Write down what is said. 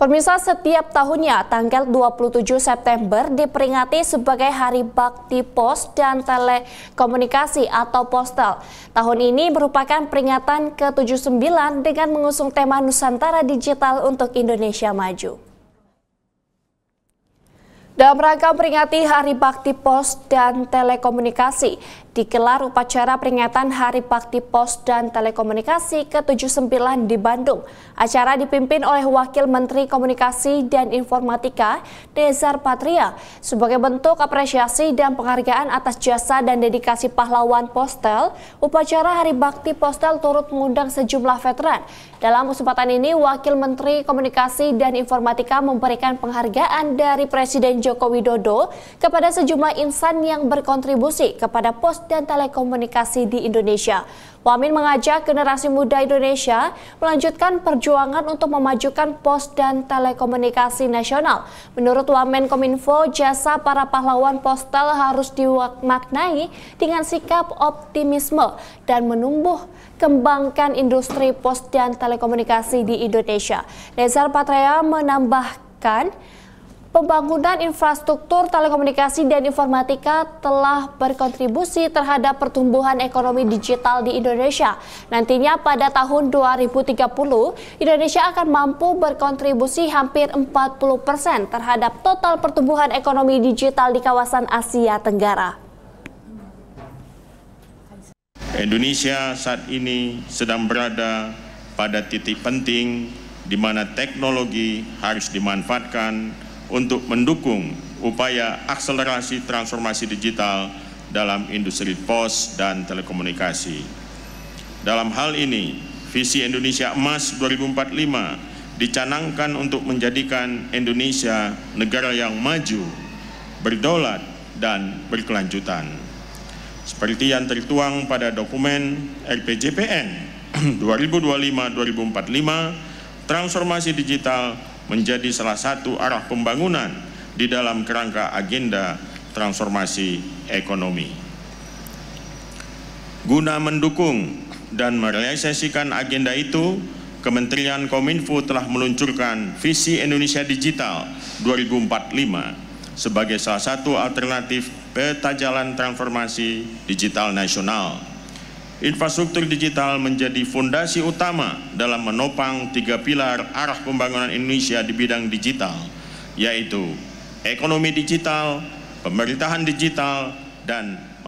Pemirsa setiap tahunnya tanggal 27 September diperingati sebagai Hari Bakti Pos dan Telekomunikasi atau Postel. Tahun ini merupakan peringatan ke-79 dengan mengusung tema Nusantara Digital untuk Indonesia Maju. Dalam rangka peringati Hari Bakti Pos dan Telekomunikasi, dikelar upacara peringatan Hari Bakti Pos dan Telekomunikasi ke-79 di Bandung. Acara dipimpin oleh Wakil Menteri Komunikasi dan Informatika, Dezar Patria, sebagai bentuk apresiasi dan penghargaan atas jasa dan dedikasi pahlawan Postel. Upacara Hari Bakti Postel turut mengundang sejumlah veteran. Dalam kesempatan ini, Wakil Menteri Komunikasi dan Informatika memberikan penghargaan dari Presiden Joko Widodo kepada sejumlah insan yang berkontribusi kepada pos dan telekomunikasi di Indonesia. Wamin mengajak generasi muda Indonesia melanjutkan perjuangan untuk memajukan pos dan telekomunikasi nasional. Menurut Wamen Kominfo, jasa para pahlawan postal harus dimaknai dengan sikap optimisme dan menumbuh kembangkan industri pos dan telekomunikasi di Indonesia. Nezar Patria menambahkan Pembangunan infrastruktur telekomunikasi dan informatika telah berkontribusi terhadap pertumbuhan ekonomi digital di Indonesia. Nantinya pada tahun 2030, Indonesia akan mampu berkontribusi hampir 40% terhadap total pertumbuhan ekonomi digital di kawasan Asia Tenggara. Indonesia saat ini sedang berada pada titik penting di mana teknologi harus dimanfaatkan untuk mendukung upaya akselerasi transformasi digital dalam industri pos dan telekomunikasi. Dalam hal ini, visi Indonesia Emas 2045 dicanangkan untuk menjadikan Indonesia negara yang maju, berdaulat, dan berkelanjutan. Seperti yang tertuang pada dokumen RPJPN 2025-2045, transformasi digital menjadi salah satu arah pembangunan di dalam kerangka agenda transformasi ekonomi. Guna mendukung dan merealisasikan agenda itu, Kementerian Kominfo telah meluncurkan Visi Indonesia Digital 2045 sebagai salah satu alternatif peta jalan transformasi digital nasional infrastruktur digital menjadi fondasi utama dalam menopang tiga pilar arah pembangunan Indonesia di bidang digital, yaitu ekonomi digital, pemerintahan digital, dan